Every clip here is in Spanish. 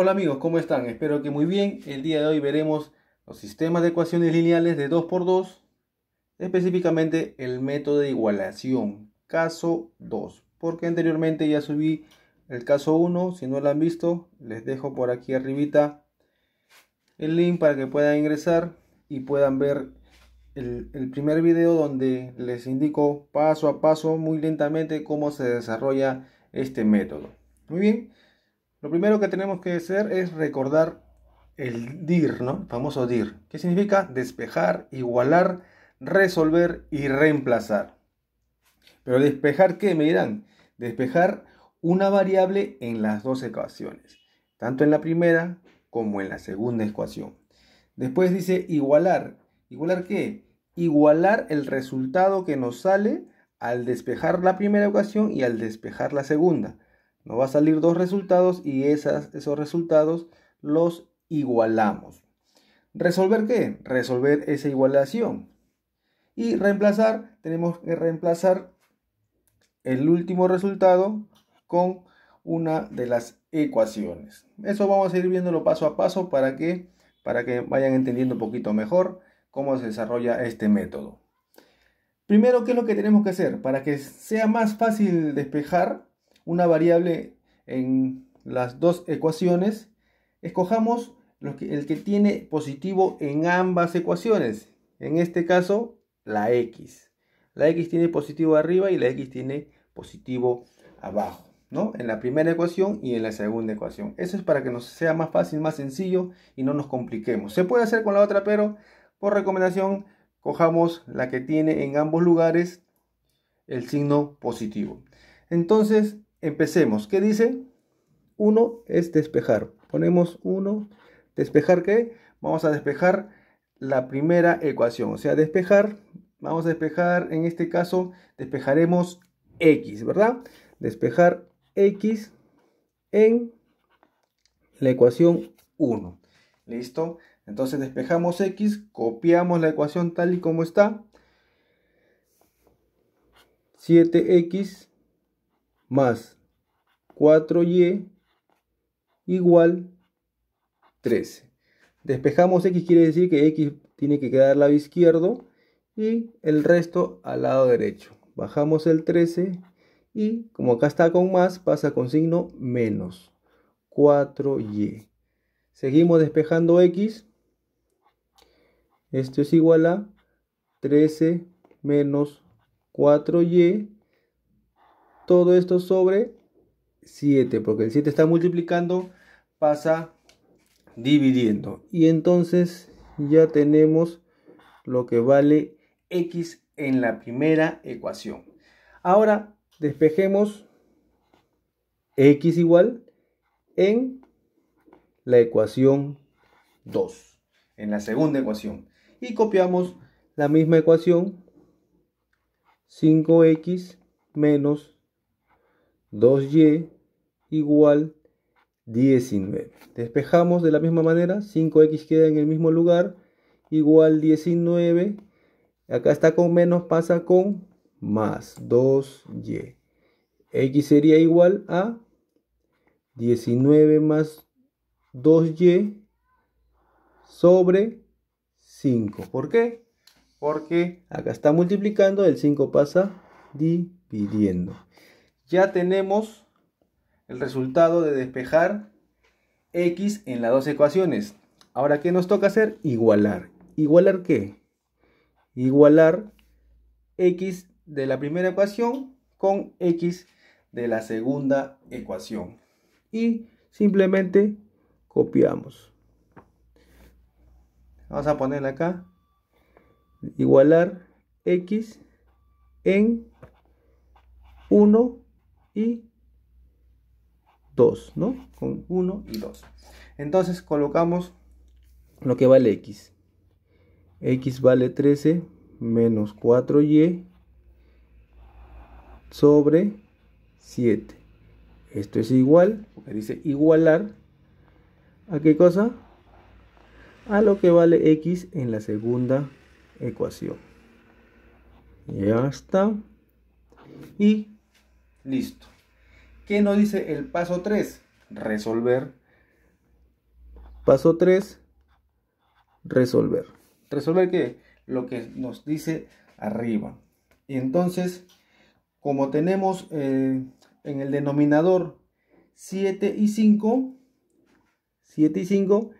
Hola amigos, ¿cómo están? Espero que muy bien. El día de hoy veremos los sistemas de ecuaciones lineales de 2x2, específicamente el método de igualación, caso 2, porque anteriormente ya subí el caso 1, si no lo han visto, les dejo por aquí arribita el link para que puedan ingresar y puedan ver el, el primer video donde les indico paso a paso muy lentamente cómo se desarrolla este método. Muy bien. Lo primero que tenemos que hacer es recordar el DIR, ¿no? El famoso DIR, que significa despejar, igualar, resolver y reemplazar. Pero despejar, ¿qué me dirán? Despejar una variable en las dos ecuaciones, tanto en la primera como en la segunda ecuación. Después dice igualar. ¿Igualar qué? Igualar el resultado que nos sale al despejar la primera ecuación y al despejar la segunda. Nos va a salir dos resultados y esas, esos resultados los igualamos. ¿Resolver qué? Resolver esa igualación. Y reemplazar, tenemos que reemplazar el último resultado con una de las ecuaciones. Eso vamos a ir viéndolo paso a paso para que, para que vayan entendiendo un poquito mejor cómo se desarrolla este método. Primero, ¿qué es lo que tenemos que hacer? Para que sea más fácil despejar, una variable en las dos ecuaciones, escojamos el que tiene positivo en ambas ecuaciones. En este caso, la x. La x tiene positivo arriba y la x tiene positivo abajo. ¿no? En la primera ecuación y en la segunda ecuación. Eso es para que nos sea más fácil, más sencillo y no nos compliquemos. Se puede hacer con la otra, pero por recomendación cojamos la que tiene en ambos lugares el signo positivo. Entonces, Empecemos. ¿Qué dice? 1 es despejar. Ponemos 1. ¿Despejar qué? Vamos a despejar la primera ecuación. O sea, despejar, vamos a despejar, en este caso, despejaremos x, ¿verdad? Despejar x en la ecuación 1. ¿Listo? Entonces despejamos x, copiamos la ecuación tal y como está. 7x más 4y igual 13. Despejamos x, quiere decir que x tiene que quedar al lado izquierdo y el resto al lado derecho. Bajamos el 13 y como acá está con más, pasa con signo menos 4y. Seguimos despejando x. Esto es igual a 13 menos 4y todo esto sobre 7, porque el 7 está multiplicando, pasa dividiendo. Y entonces ya tenemos lo que vale x en la primera ecuación. Ahora despejemos x igual en la ecuación 2, en la segunda ecuación. Y copiamos la misma ecuación, 5x menos 2y igual 19. Despejamos de la misma manera, 5x queda en el mismo lugar, igual 19. Acá está con menos, pasa con más 2y. x sería igual a 19 más 2y sobre 5. ¿Por qué? Porque acá está multiplicando, el 5 pasa dividiendo ya tenemos el resultado de despejar x en las dos ecuaciones. Ahora, ¿qué nos toca hacer? Igualar. ¿Igualar qué? Igualar x de la primera ecuación con x de la segunda ecuación. Y simplemente copiamos. Vamos a poner acá. Igualar x en 1 y 2, ¿no? Con 1 y 2. Entonces colocamos lo que vale x. x vale 13 menos 4y e sobre 7. Esto es igual, porque dice igualar, ¿a qué cosa? A lo que vale x en la segunda ecuación. Ya está. Y Listo. ¿Qué nos dice el paso 3? Resolver. Paso 3, resolver. ¿Resolver qué? Lo que nos dice arriba. Y entonces, como tenemos eh, en el denominador 7 y 5, 7 y 5,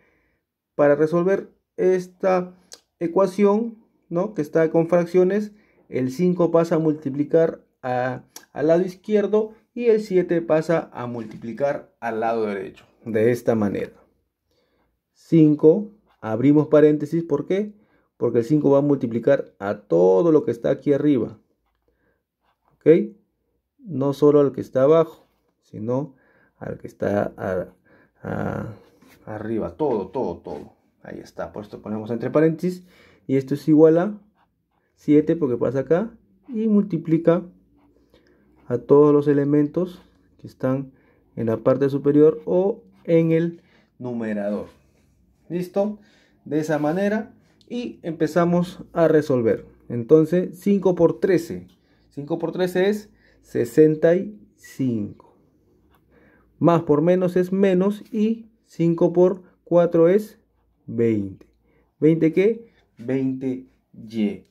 para resolver esta ecuación, ¿no? Que está con fracciones, el 5 pasa a multiplicar al lado izquierdo y el 7 pasa a multiplicar al lado derecho. De esta manera. 5, abrimos paréntesis, ¿por qué? Porque el 5 va a multiplicar a todo lo que está aquí arriba. ¿Ok? No solo al que está abajo, sino al que está arriba. Todo, todo, todo. Ahí está. Por esto ponemos entre paréntesis. Y esto es igual a 7 porque pasa acá y multiplica a todos los elementos que están en la parte superior o en el numerador. ¿Listo? De esa manera y empezamos a resolver. Entonces 5 por 13. 5 por 13 es 65. Más por menos es menos y 5 por 4 es 20. ¿20 qué? 20y.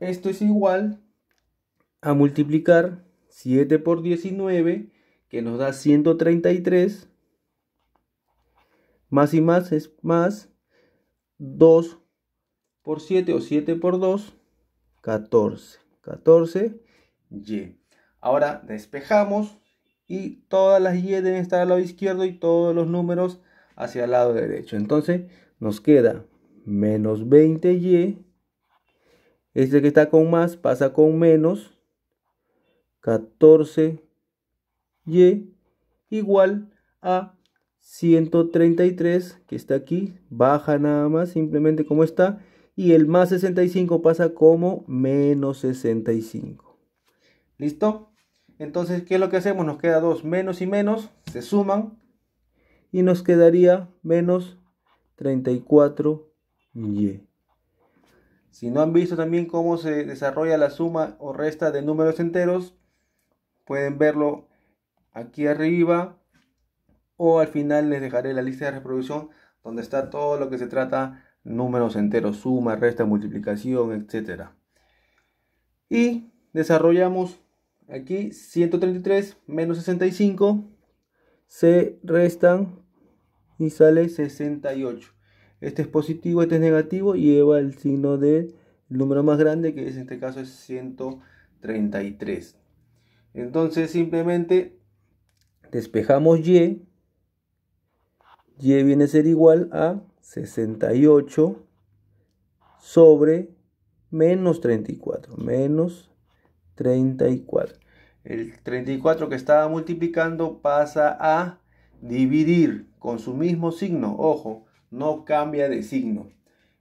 Esto es igual a multiplicar 7 por 19, que nos da 133. Más y más es más. 2 por 7 o 7 por 2, 14. 14, Y. Ahora despejamos y todas las Y deben estar al lado izquierdo y todos los números hacia el lado derecho. Entonces nos queda menos 20Y. Este que está con más pasa con menos 14y igual a 133 que está aquí, baja nada más, simplemente como está, y el más 65 pasa como menos 65. ¿Listo? Entonces, ¿qué es lo que hacemos? Nos queda 2 menos y menos, se suman, y nos quedaría menos 34y. Si no han visto también cómo se desarrolla la suma o resta de números enteros, Pueden verlo aquí arriba o al final les dejaré la lista de reproducción donde está todo lo que se trata, números enteros, suma, resta, multiplicación, etc. Y desarrollamos aquí 133 menos 65, se restan y sale 68. Este es positivo, este es negativo y lleva el signo del número más grande que es, en este caso es 133. Entonces simplemente despejamos y. Y viene a ser igual a 68 sobre menos 34. Menos 34. El 34 que estaba multiplicando pasa a dividir con su mismo signo. Ojo, no cambia de signo.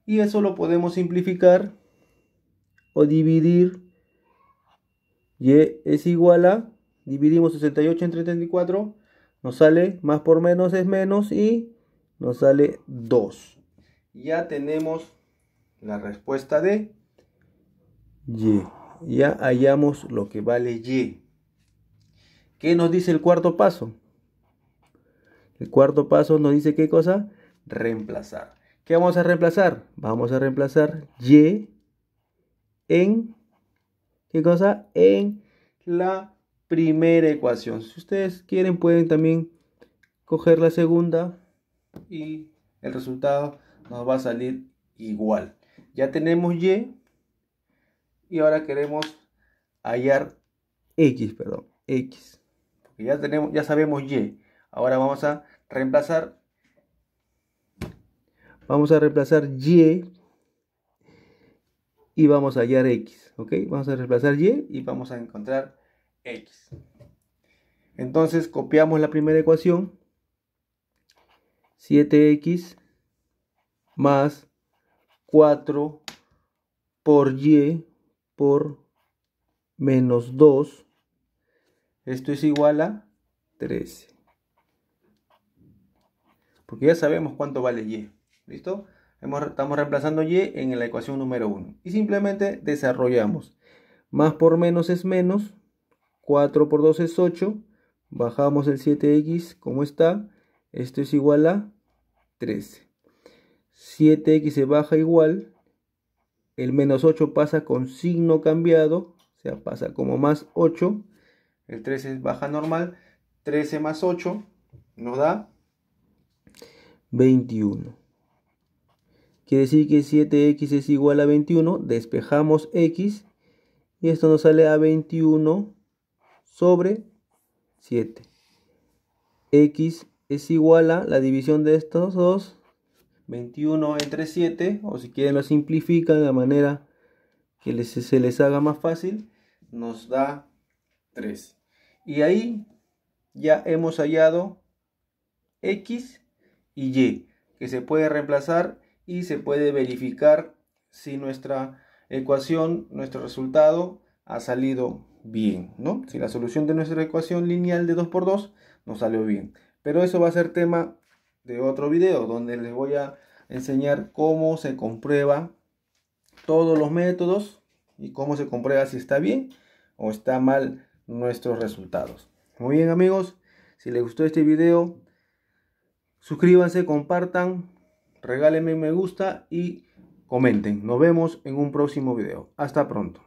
Y eso lo podemos simplificar o dividir y e es igual a, dividimos 68 entre 34, nos sale más por menos es menos y nos sale 2. Ya tenemos la respuesta de Y. Ya hallamos lo que vale Y. ¿Qué nos dice el cuarto paso? El cuarto paso nos dice qué cosa? Reemplazar. ¿Qué vamos a reemplazar? Vamos a reemplazar Y en ¿Qué cosa? En la primera ecuación. Si ustedes quieren pueden también coger la segunda y el resultado nos va a salir igual. Ya tenemos y y ahora queremos hallar x, perdón, x. Porque ya tenemos ya sabemos y. Ahora vamos a reemplazar vamos a reemplazar y y vamos a hallar x, ¿ok? Vamos a reemplazar y y vamos a encontrar x. Entonces copiamos la primera ecuación, 7x más 4 por y por menos 2, esto es igual a 13. Porque ya sabemos cuánto vale y, ¿listo? estamos reemplazando y en la ecuación número 1. Y simplemente desarrollamos. Más por menos es menos. 4 por 2 es 8. Bajamos el 7x como está. Esto es igual a 13. 7x se baja igual. El menos 8 pasa con signo cambiado. O sea, pasa como más 8. El 13 baja normal. 13 más 8 nos da 21. Quiere decir que 7x es igual a 21. Despejamos x. Y esto nos sale a 21 sobre 7. x es igual a la división de estos dos. 21 entre 7. O si quieren lo simplifican de la manera que se les haga más fácil. Nos da 3. Y ahí ya hemos hallado x y y. Que se puede reemplazar y se puede verificar si nuestra ecuación, nuestro resultado ha salido bien, ¿no? Si la solución de nuestra ecuación lineal de 2 por 2 nos salió bien. Pero eso va a ser tema de otro video donde les voy a enseñar cómo se comprueba todos los métodos y cómo se comprueba si está bien o está mal nuestros resultados. Muy bien amigos, si les gustó este video, suscríbanse, compartan, regálenme un me gusta y comenten. Nos vemos en un próximo video. Hasta pronto.